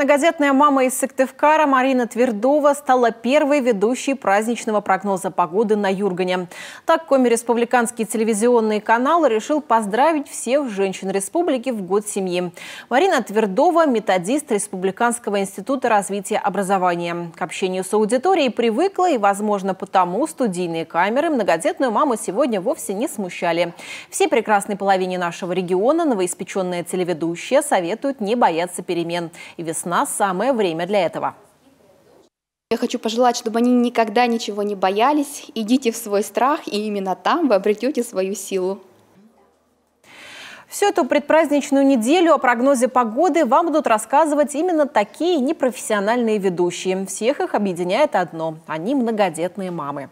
Многодетная мама из Сыктывкара Марина Твердова стала первой ведущей праздничного прогноза погоды на Юргане. Так Коми-республиканский телевизионный канал решил поздравить всех женщин республики в год семьи. Марина Твердова – методист Республиканского института развития образования. К общению с аудиторией привыкла и, возможно, потому студийные камеры многодетную маму сегодня вовсе не смущали. Все прекрасной половине нашего региона новоиспеченная телеведущая советуют не бояться перемен. И весна весна – самое время для этого. Я хочу пожелать, чтобы они никогда ничего не боялись. Идите в свой страх, и именно там вы обретете свою силу. Всю эту предпраздничную неделю о прогнозе погоды вам будут рассказывать именно такие непрофессиональные ведущие. Всех их объединяет одно – они многодетные мамы.